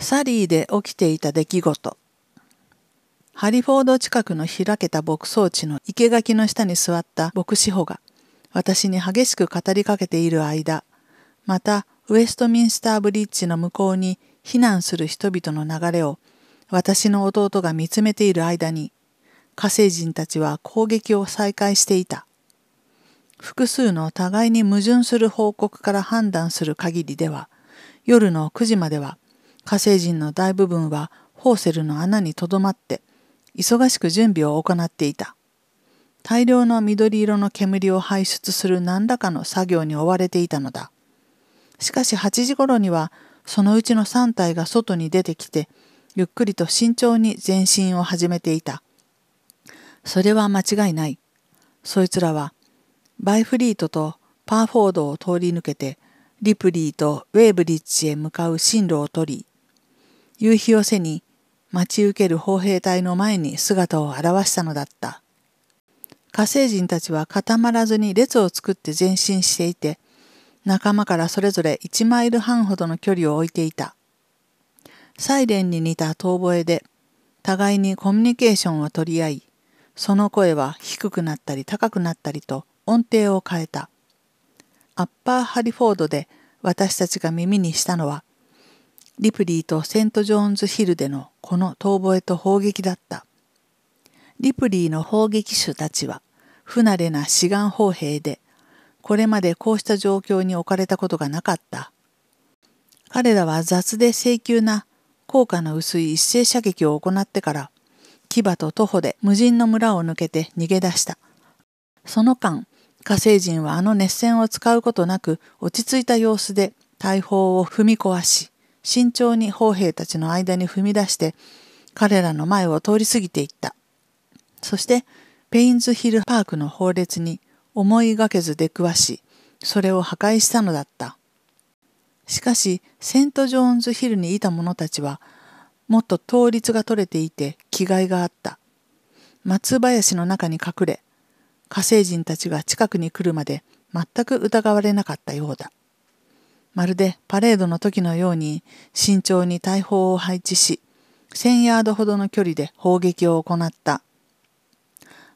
サリーで起きていた出来事ハリフォード近くの開けた牧草地の生垣の下に座った牧師補が私に激しく語りかけている間またウェストミンスターブリッジの向こうに避難する人々の流れを私の弟が見つめている間に火星人たちは攻撃を再開していた複数の互いに矛盾する報告から判断する限りでは夜の9時までは火星人の大部分はホーセルの穴にとどまって忙しく準備を行っていた大量の緑色の煙を排出する何らかの作業に追われていたのだしかし8時頃にはそのうちの3体が外に出てきてゆっくりと慎重に前進を始めていたそれは間違いないそいつらはバイフリートとパーフォードを通り抜けてリプリーとウェーブリッジへ向かう進路を取り夕日を背に待ち受ける砲兵隊の前に姿を現したのだった。火星人たちは固まらずに列を作って前進していて、仲間からそれぞれ1マイル半ほどの距離を置いていた。サイレンに似た遠吠えで、互いにコミュニケーションを取り合い、その声は低くなったり高くなったりと音程を変えた。アッパーハリフォードで私たちが耳にしたのは、リプリーとセント・ジョーンズ・ヒルでのこの遠吠えと砲撃だった。リプリーの砲撃手たちは不慣れな志願砲兵で、これまでこうした状況に置かれたことがなかった。彼らは雑で請求な効果の薄い一斉射撃を行ってから、牙と徒歩で無人の村を抜けて逃げ出した。その間、火星人はあの熱線を使うことなく落ち着いた様子で大砲を踏み壊し、慎重に砲兵たちの間に踏み出して彼らの前を通り過ぎていった。そしてペインズヒルパークの法列に思いがけず出くわし、それを破壊したのだった。しかし、セント・ジョーンズ・ヒルにいた者たちは、もっと倒立が取れていて気概があった。松林の中に隠れ、火星人たちが近くに来るまで全く疑われなかったようだ。まるでパレードの時のように慎重に大砲を配置し、1000ヤードほどの距離で砲撃を行った。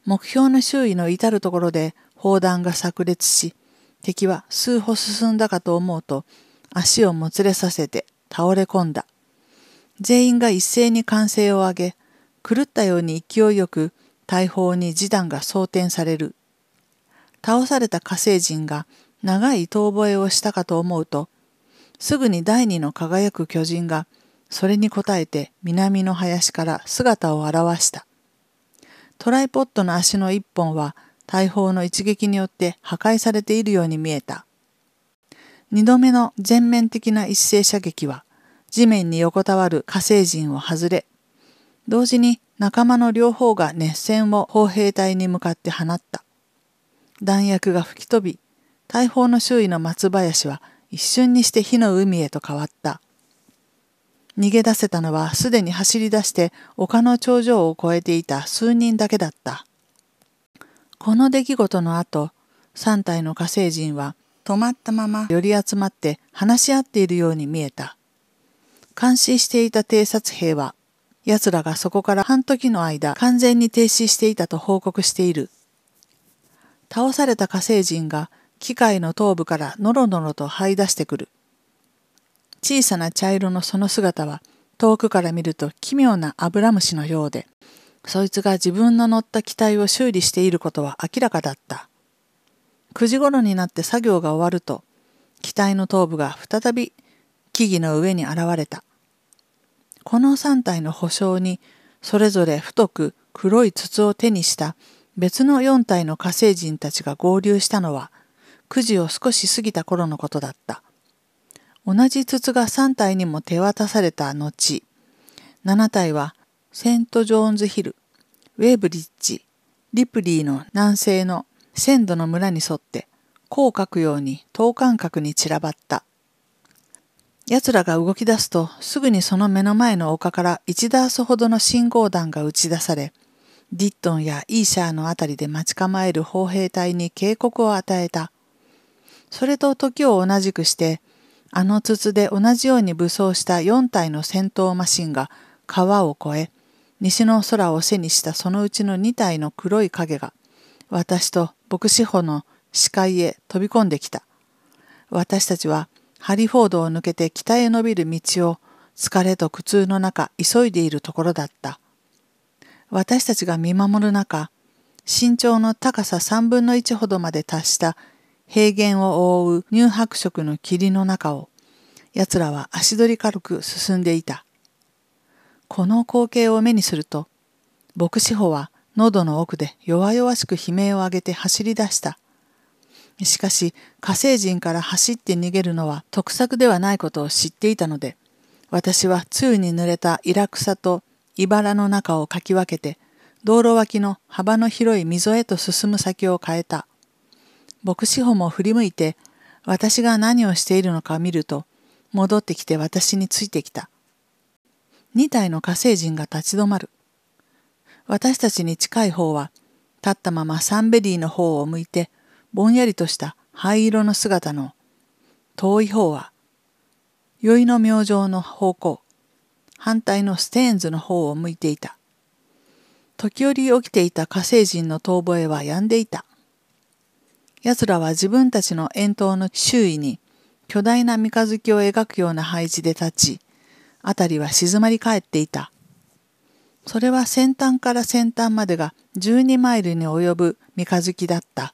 目標の周囲の至るところで砲弾が炸裂し、敵は数歩進んだかと思うと、足をもつれさせて倒れ込んだ。全員が一斉に歓声を上げ、狂ったように勢いよく大砲に示談が装填される。倒された火星人が長い遠吠えをしたかと思うと、すぐに第二の輝く巨人が、それに応えて南の林から姿を現した。トライポッドの足の一本は、大砲の一撃によって破壊されているように見えた。二度目の全面的な一斉射撃は、地面に横たわる火星人を外れ、同時に仲間の両方が熱戦を砲兵隊に向かって放った。弾薬が吹き飛び、大砲の周囲の松林は一瞬にして火の海へと変わった。逃げ出せたのはすでに走り出して丘の頂上を越えていた数人だけだった。この出来事の後、3体の火星人は止まったまま寄り集まって話し合っているように見えた。監視していた偵察兵は、奴らがそこから半時の間完全に停止していたと報告している。倒された火星人が機械の頭部からのろのろと這い出してくる。小さな茶色のその姿は遠くから見ると奇妙なアブラムシのようで、そいつが自分の乗った機体を修理していることは明らかだった。9時頃になって作業が終わると、機体の頭部が再び木々の上に現れた。この3体の保証に、それぞれ太く黒い筒を手にした別の4体の火星人たちが合流したのは、9時を少し過ぎた頃のことだった。同じ筒が3体にも手渡された後、7体はセント・ジョーンズ・ヒル、ウェーブリッジ、リプリーの南西の鮮度の村に沿って、弧を描くように等間隔に散らばった。奴らが動き出すと、すぐにその目の前の丘から1ダースほどの信号弾が打ち出され、ディットンやイーシャーのあたりで待ち構える砲兵隊に警告を与えた。それと時を同じくして、あの筒で同じように武装した4体の戦闘マシンが川を越え、西の空を背にしたそのうちの2体の黒い影が、私と牧師穂の視界へ飛び込んできた。私たちはハリフォードを抜けて北へ伸びる道を疲れと苦痛の中急いでいるところだった。私たちが見守る中、身長の高さ3分の1ほどまで達した平原を覆う乳白色の霧の中を、奴らは足取り軽く進んでいた。この光景を目にすると、牧師法は喉の奥で弱々しく悲鳴を上げて走り出した。しかし、火星人から走って逃げるのは得策ではないことを知っていたので、私は露に濡れたイラクサと茨の中をかき分けて、道路脇の幅の広い溝へと進む先を変えた。牧師法も振り向いて、私が何をしているのかを見ると、戻ってきて私についてきた。2体の火星人が立ち止まる。私たちに近い方は、立ったままサンベリーの方を向いて、ぼんやりとした灰色の姿の、遠い方は、宵の明星の方向、反対のステーンズの方を向いていた。時折起きていた火星人の遠吠えは止んでいた。奴らは自分たちの円筒の周囲に巨大な三日月を描くような配置で立ち、辺りは静まり返っていた。それは先端から先端までが12マイルに及ぶ三日月だった。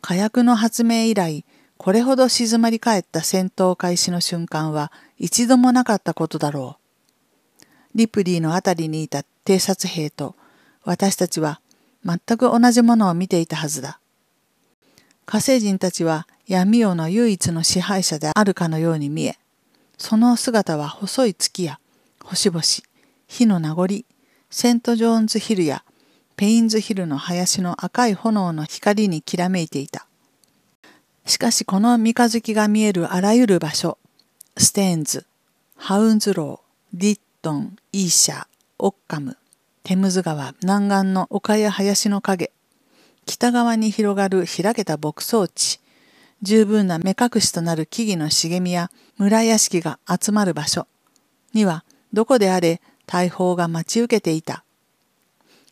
火薬の発明以来、これほど静まり返った戦闘開始の瞬間は一度もなかったことだろう。リプリーの辺りにいた偵察兵と私たちは全く同じものを見ていたはずだ。火星人たちは闇夜の唯一の支配者であるかのように見え、その姿は細い月や星々、火の名残、セント・ジョーンズ・ヒルやペインズ・ヒルの林の赤い炎の光にきらめいていた。しかしこの三日月が見えるあらゆる場所、ステーンズ、ハウンズロー、ディットン、イーシャ、オッカム、テムズ川、南岸の丘や林の影、北側に広がる開けた牧草地、十分な目隠しとなる木々の茂みや村屋敷が集まる場所にはどこであれ大砲が待ち受けていた。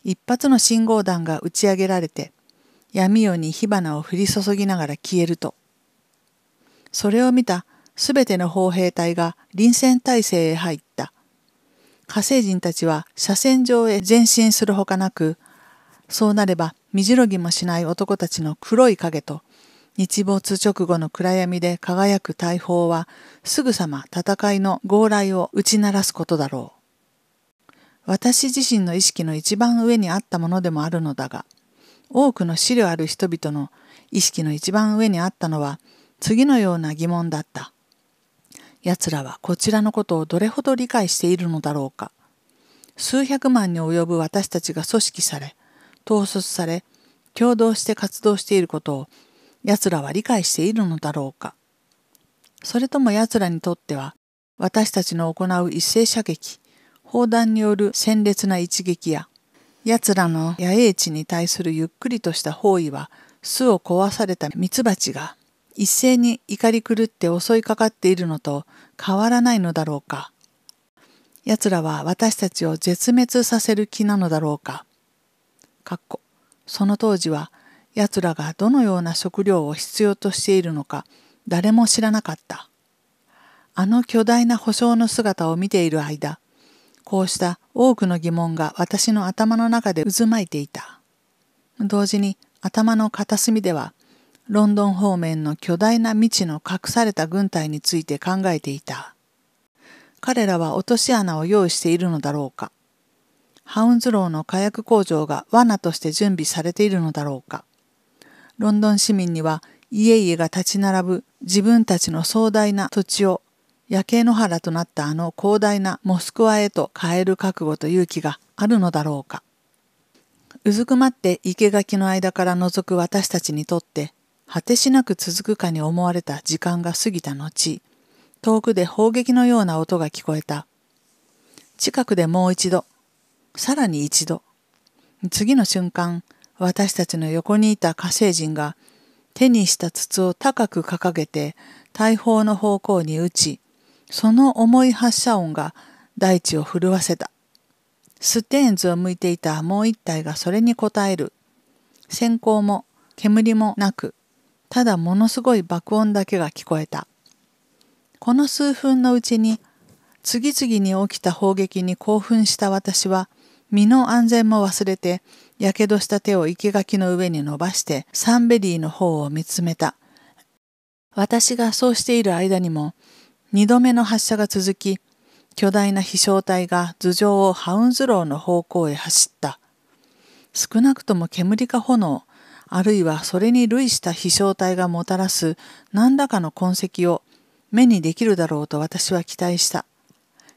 一発の信号弾が打ち上げられて闇夜に火花を降り注ぎながら消えると。それを見たすべての砲兵隊が臨戦態勢へ入った。火星人たちは車線上へ前進するほかなく、そうなれば身じろぎもしない男たちの黒い影と、日没直後の暗闇で輝く大砲は、すぐさま戦いの号来を打ち鳴らすことだろう。私自身の意識の一番上にあったものでもあるのだが、多くの資料ある人々の意識の一番上にあったのは、次のような疑問だった。奴らはこちらのことをどれほど理解しているのだろうか。数百万に及ぶ私たちが組織され、統率され共同して活動していることを奴らは理解しているのだろうかそれとも奴らにとっては私たちの行う一斉射撃砲弾による鮮烈な一撃や奴らの野営地に対するゆっくりとした包囲は巣を壊されたミツバチが一斉に怒り狂って襲いかかっているのと変わらないのだろうか。奴らは私たちを絶滅させる気なのだろうか。かっこその当時は奴らがどのような食料を必要としているのか誰も知らなかった。あの巨大な保証の姿を見ている間、こうした多くの疑問が私の頭の中で渦巻いていた。同時に頭の片隅では、ロンドン方面の巨大な未知の隠された軍隊について考えていた。彼らは落とし穴を用意しているのだろうか。ハウンズローの火薬工場が罠として準備されているのだろうか。ロンドン市民には家々が立ち並ぶ自分たちの壮大な土地を夜景の原となったあの広大なモスクワへと変える覚悟と勇気があるのだろうか。うずくまって生垣の間から覗く私たちにとって、果てしなく続くかに思われた時間が過ぎた後、遠くで砲撃のような音が聞こえた。近くでもう一度さらに一度次の瞬間私たちの横にいた火星人が手にした筒を高く掲げて大砲の方向に打ちその重い発射音が大地を震わせたステーンズを向いていたもう一体がそれに応える閃光も煙もなくただものすごい爆音だけが聞こえたこの数分のうちに次々に起きた砲撃に興奮した私は身の安全も忘れて、やけどした手を生垣の上に伸ばして、サンベリーの方を見つめた。私がそうしている間にも、二度目の発射が続き、巨大な飛翔体が頭上をハウンズローの方向へ走った。少なくとも煙か炎、あるいはそれに類した飛翔体がもたらす何らかの痕跡を目にできるだろうと私は期待した。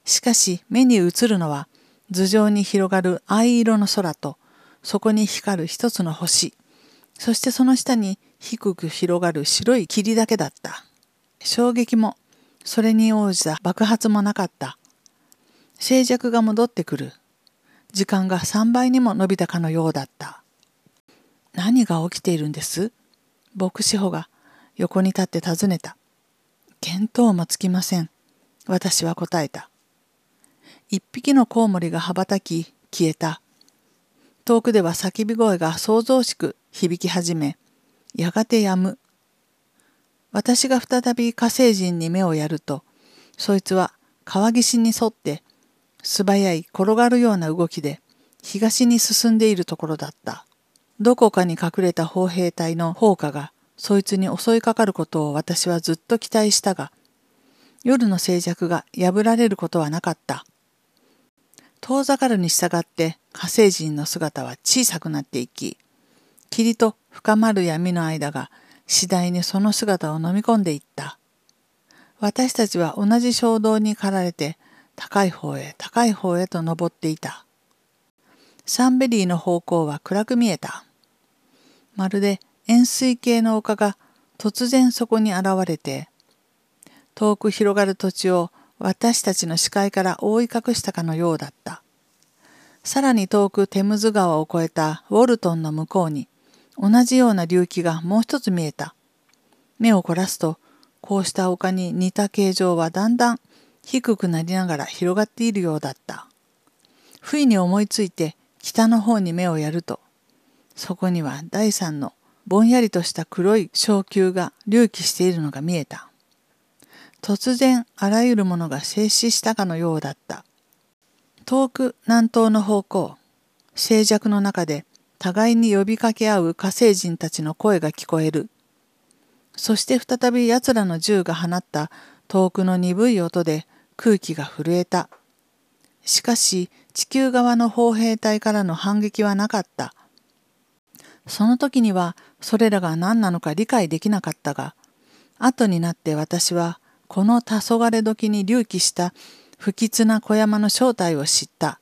しかし目に映るのは頭上に広がる藍色の空と、そこに光る一つの星、そしてその下に低く広がる白い霧だけだった。衝撃も、それに応じた爆発もなかった。静寂が戻ってくる。時間が3倍にも伸びたかのようだった。何が起きているんです牧師補が横に立って尋ねた。見当もつきません。私は答えた。一匹のコウモリが羽ばたき消えた。遠くでは叫び声が騒々しく響き始め、やがて止む。私が再び火星人に目をやると、そいつは川岸に沿って素早い転がるような動きで東に進んでいるところだった。どこかに隠れた砲兵隊の砲火がそいつに襲いかかることを私はずっと期待したが、夜の静寂が破られることはなかった。遠ざかるに従って火星人の姿は小さくなっていき、霧と深まる闇の間が次第にその姿を飲み込んでいった。私たちは同じ衝動に駆られて高い方へ高い方へと登っていた。サンベリーの方向は暗く見えた。まるで円錐形の丘が突然そこに現れて、遠く広がる土地を私たちの視界から覆い隠したかのようだった。さらに遠くテムズ川を越えたウォルトンの向こうに、同じような隆起がもう一つ見えた。目を凝らすと、こうした丘に似た形状はだんだん低くなりながら広がっているようだった。不意に思いついて北の方に目をやると、そこには第三のぼんやりとした黒い昇球が隆起しているのが見えた。突然あらゆるものが静止したかのようだった。遠く南東の方向、静寂の中で互いに呼びかけ合う火星人たちの声が聞こえる。そして再び奴らの銃が放った遠くの鈍い音で空気が震えた。しかし地球側の砲兵隊からの反撃はなかった。その時にはそれらが何なのか理解できなかったが、後になって私はこの黄昏時に隆起した不吉な小山の正体を知った。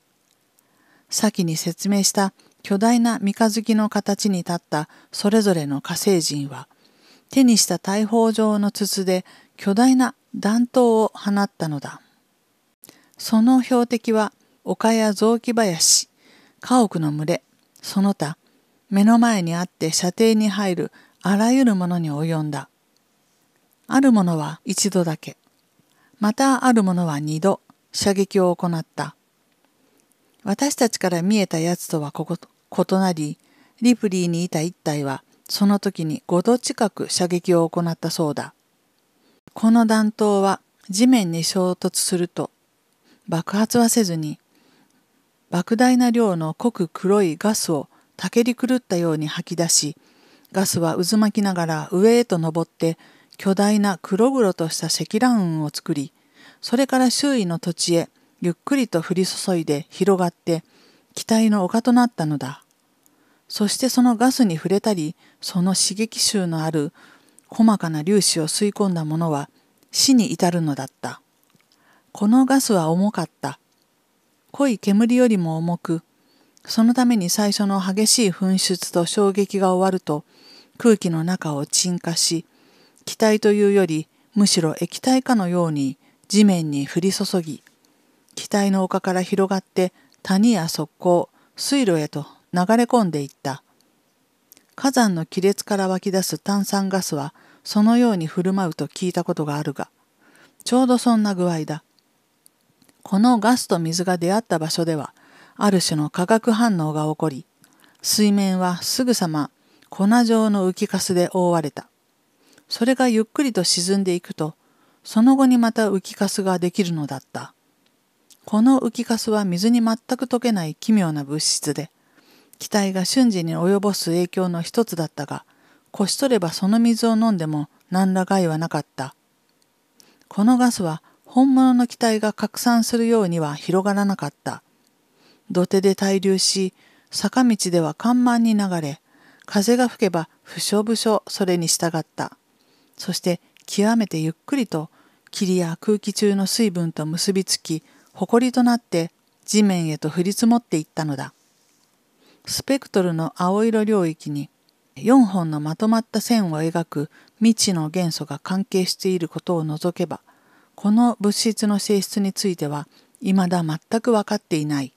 先に説明した巨大な三日月の形に立ったそれぞれの火星人は、手にした大砲状の筒で巨大な弾頭を放ったのだ。その標的は丘や雑木林、家屋の群れ、その他、目の前にあって射程に入るあらゆるものに及んだ。あるものは一度だけ、またあるものは二度射撃を行った。私たちから見えたやつとはここ異なり、リプリーにいた一体はその時に5度近く射撃を行ったそうだ。この弾頭は地面に衝突すると爆発はせずに莫大な量の濃く黒いガスをたけり狂ったように吐き出しガスは渦巻きながら上へと登って巨大な黒々とした積乱雲を作り、それから周囲の土地へゆっくりと降り注いで広がって、気体の丘となったのだ。そしてそのガスに触れたり、その刺激臭のある細かな粒子を吸い込んだものは死に至るのだった。このガスは重かった。濃い煙よりも重く、そのために最初の激しい噴出と衝撃が終わると空気の中を沈下し、気体というよりむしろ液体かのように地面に降り注ぎ気体の丘から広がって谷や側溝水路へと流れ込んでいった火山の亀裂から湧き出す炭酸ガスはそのように振る舞うと聞いたことがあるがちょうどそんな具合だこのガスと水が出会った場所ではある種の化学反応が起こり水面はすぐさま粉状の浮きかすで覆われたそれがゆっくりと沈んでいくと、その後にまた浮きかすができるのだった。この浮きかすは水に全く溶けない奇妙な物質で、気体が瞬時に及ぼす影響の一つだったが、こし取ればその水を飲んでも何ら害はなかった。このガスは本物の気体が拡散するようには広がらなかった。土手で滞留し、坂道では緩慢に流れ、風が吹けば不祥不祥それに従った。そして極めてゆっくりと霧や空気中の水分と結びつき埃となって地面へと降り積もっていったのだスペクトルの青色領域に4本のまとまった線を描く未知の元素が関係していることを除けばこの物質の性質については未だ全く分かっていない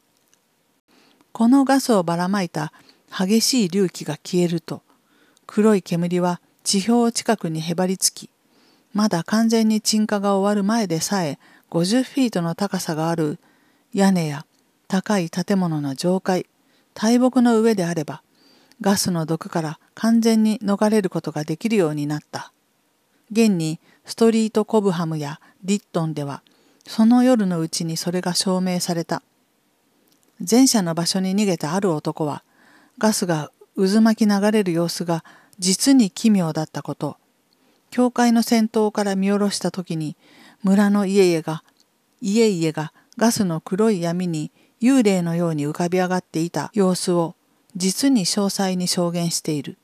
このガスをばらまいた激しい隆起が消えると黒い煙は地表近くにへばりつき、まだ完全に沈下が終わる前でさえ50フィートの高さがある屋根や高い建物の上階、大木の上であれば、ガスの毒から完全に逃れることができるようになった。現にストリート・コブハムやディットンでは、その夜のうちにそれが証明された。前者の場所に逃げたある男は、ガスが渦巻き流れる様子が実に奇妙だったこと、教会の先頭から見下ろした時に、村の家々が、家々がガスの黒い闇に幽霊のように浮かび上がっていた様子を実に詳細に証言している。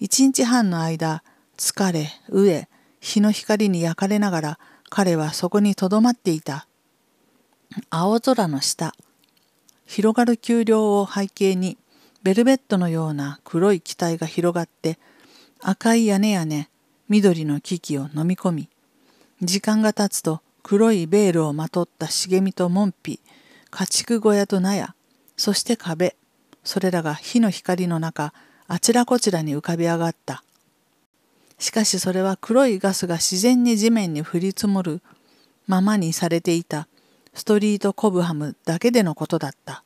一日半の間、疲れ、飢え、日の光に焼かれながら彼はそこにとどまっていた。青空の下、広がる丘陵を背景にベルベットのような黒い機体が広がって赤い屋根やね緑の木々を飲み込み時間が経つと黒いベールをまとった茂みと門扉家畜小屋と納屋そして壁それらが火の光の中あちらこちらに浮かび上がったしかしそれは黒いガスが自然に地面に降り積もるままにされていたストリートコブハムだけでのことだった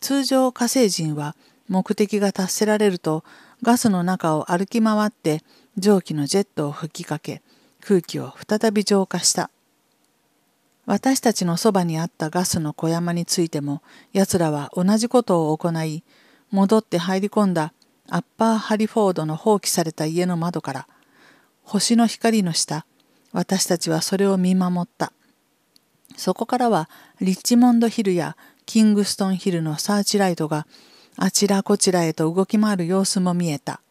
通常火星人は目的が達せられるとガスの中を歩き回って蒸気のジェットを吹きかけ空気を再び浄化した私たちのそばにあったガスの小山についても奴らは同じことを行い戻って入り込んだアッパーハリフォードの放棄された家の窓から星の光の下私たちはそれを見守ったそこからはリッチモンドヒルやキングストンヒルのサーチライトがあちらこちらへと動き回る様子も見えた。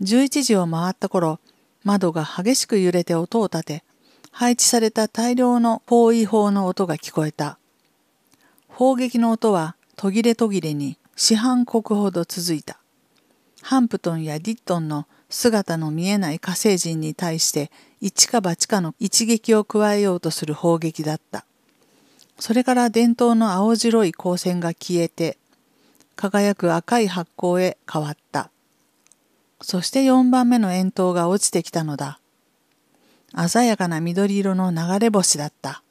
11時を回った頃、窓が激しく揺れて音を立て、配置された大量の包囲砲の音が聞こえた。砲撃の音は途切れ途切れに四半国ほど続いた。ハンプトンやディットンの姿の見えない火星人に対して一か八かの一撃を加えようとする砲撃だった。それから伝統の青白い光線が消えて輝く赤い発光へ変わった。そして4番目の円筒が落ちてきたのだ。鮮やかな緑色の流れ星だった。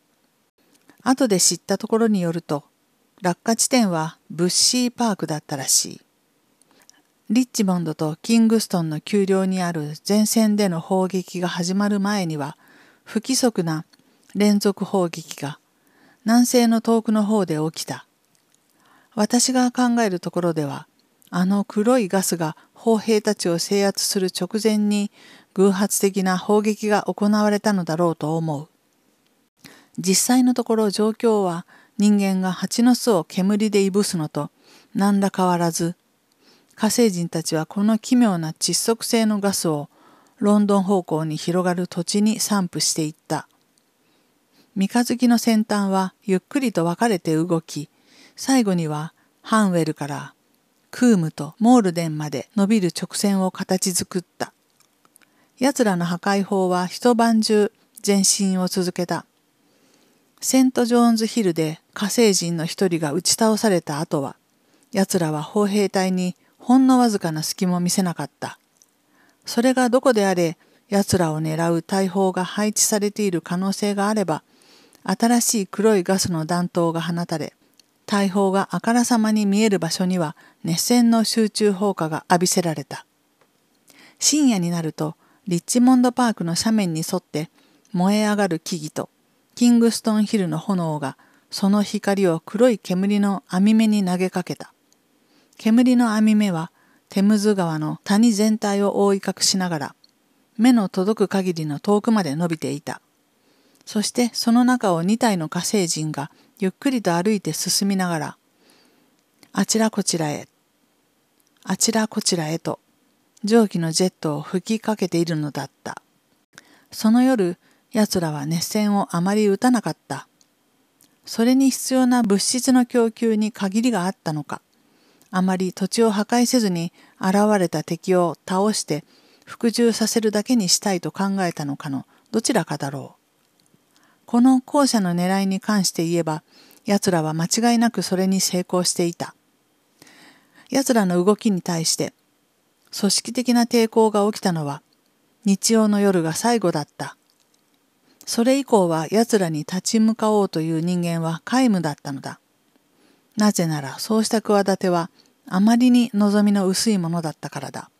後で知ったところによると、落下地点はブッシーパークだったらしい。リッチモンドとキングストンの丘陵にある前線での砲撃が始まる前には、不規則な連続砲撃が南西の遠くの方で起きた。私が考えるところでは、あの黒いガスが砲兵たちを制圧する直前に偶発的な砲撃が行われたのだろうと思う。実際のところ状況は人間が蜂の巣を煙でいぶすのと何ら変わらず、火星人たちはこの奇妙な窒息性のガスをロンドン方向に広がる土地に散布していった。三日月の先端はゆっくりと分かれて動き、最後にはハンウェルからクームとモールデンまで伸びる直線を形作った。奴らの破壊法は一晩中前進を続けた。セント・ジョーンズ・ヒルで火星人の一人が打ち倒された後は、奴らは砲兵隊にほんのわずかな隙も見せなかった。それがどこであれ、奴らを狙う大砲が配置されている可能性があれば、新しい黒いガスの弾頭が放たれ、大砲があからさまに見える場所には熱戦の集中砲火が浴びせられた深夜になるとリッチモンドパークの斜面に沿って燃え上がる木々とキングストンヒルの炎がその光を黒い煙の網目に投げかけた煙の網目はテムズ川の谷全体を覆い隠しながら目の届く限りの遠くまで伸びていたそしてその中を2体の火星人がゆっくりと歩いて進みながらあちらこちらへあちらこちらへと蒸気のジェットを吹きかけているのだったその夜奴らは熱戦をあまり打たなかったそれに必要な物質の供給に限りがあったのかあまり土地を破壊せずに現れた敵を倒して服従させるだけにしたいと考えたのかのどちらかだろうこの後者の狙いに関して言えば、奴らは間違いなくそれに成功していた。奴らの動きに対して、組織的な抵抗が起きたのは、日曜の夜が最後だった。それ以降は奴らに立ち向かおうという人間は皆無だったのだ。なぜならそうした企てはあまりに望みの薄いものだったからだ。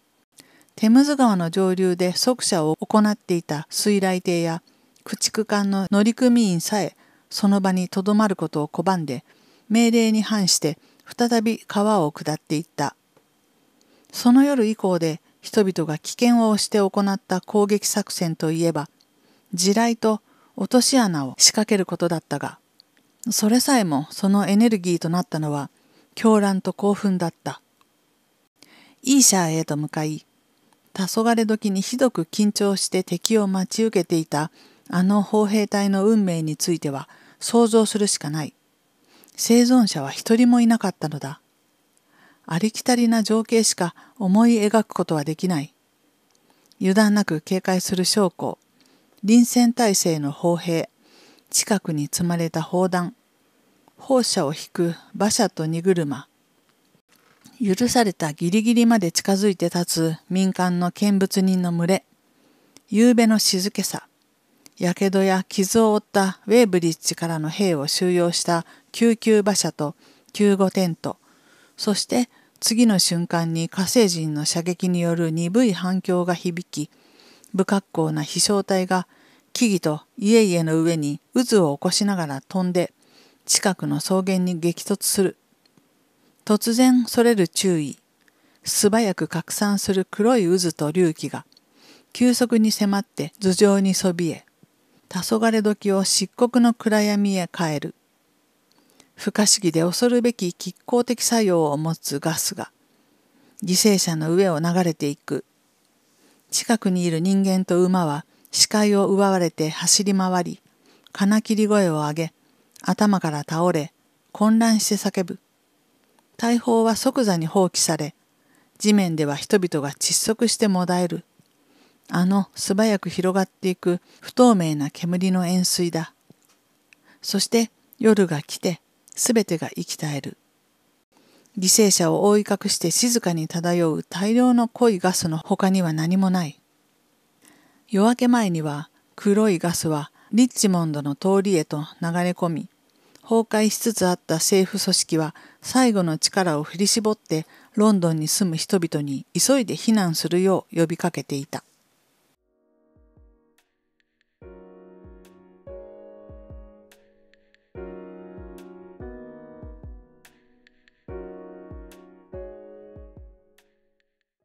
テムズ川の上流で即射を行っていた水雷艇や駆逐艦の乗組員さえその場にとどまることを拒んで命令に反して再び川を下っていったその夜以降で人々が危険を押して行った攻撃作戦といえば地雷と落とし穴を仕掛けることだったがそれさえもそのエネルギーとなったのは狂乱と興奮だったイーシャーへと向かい黄昏時にひどく緊張して敵を待ち受けていたあの砲兵隊の運命については想像するしかない。生存者は一人もいなかったのだ。ありきたりな情景しか思い描くことはできない。油断なく警戒する将校、臨戦態勢の砲兵、近くに積まれた砲弾、砲車を引く馬車と荷車、許されたギリギリまで近づいて立つ民間の見物人の群れ、夕べの静けさ、やけどや傷を負ったウェーブリッジからの兵を収容した救急馬車と救護テント、そして次の瞬間に火星人の射撃による鈍い反響が響き、不格好な飛翔体が木々と家々の上に渦を起こしながら飛んで、近くの草原に激突する。突然それる注意。素早く拡散する黒い渦と隆起が、急速に迫って頭上にそびえ、黄昏時を漆黒の暗闇へ変える。不可思議で恐るべき拮抗的作用を持つガスが、犠牲者の上を流れていく。近くにいる人間と馬は視界を奪われて走り回り、金切り声を上げ、頭から倒れ、混乱して叫ぶ。大砲は即座に放棄され、地面では人々が窒息してもだえる。あの素早く広がっていく不透明な煙の円錐だ。そして夜が来て全てが生き絶える。犠牲者を覆い隠して静かに漂う大量の濃いガスの他には何もない。夜明け前には黒いガスはリッチモンドの通りへと流れ込み、崩壊しつつあった政府組織は最後の力を振り絞ってロンドンに住む人々に急いで避難するよう呼びかけていた。